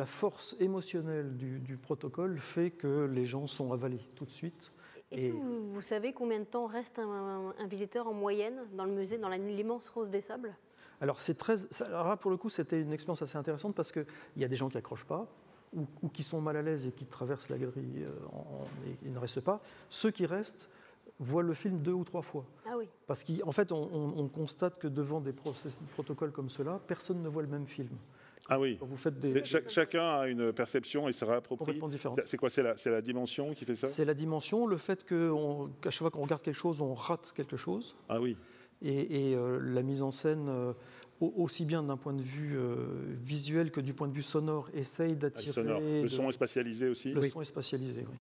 la force émotionnelle du, protocole fait que les gens sont avalés tout de suite. Est-ce que vous, savez combien de temps reste un, visiteur en moyenne dans le musée, dans l'immense rose des sables alors, très, alors là, pour le coup, c'était une expérience assez intéressante parce qu'il y a des gens qui accrochent pas, ou, qui sont mal à l'aise et qui traversent la galerie euh, et, ne restent pas, ceux qui restent voient le film deux ou trois fois. Ah oui. Parce qu'en fait, on, constate que devant des, des protocoles comme cela, personne ne voit le même film. Ah oui. chacun a une perception et se réapproprie. C'est quoi C'est la, dimension qui fait ça C'est la dimension, le fait qu'à chaque fois qu'on regarde quelque chose, on rate quelque chose. Ah oui. Et, euh, la mise en scène, euh, aussi bien d'un point de vue euh, visuel que du point de vue sonore, essaye d'attirer. Ah, le, son est spatialisé aussi Le son est spatialisé, oui.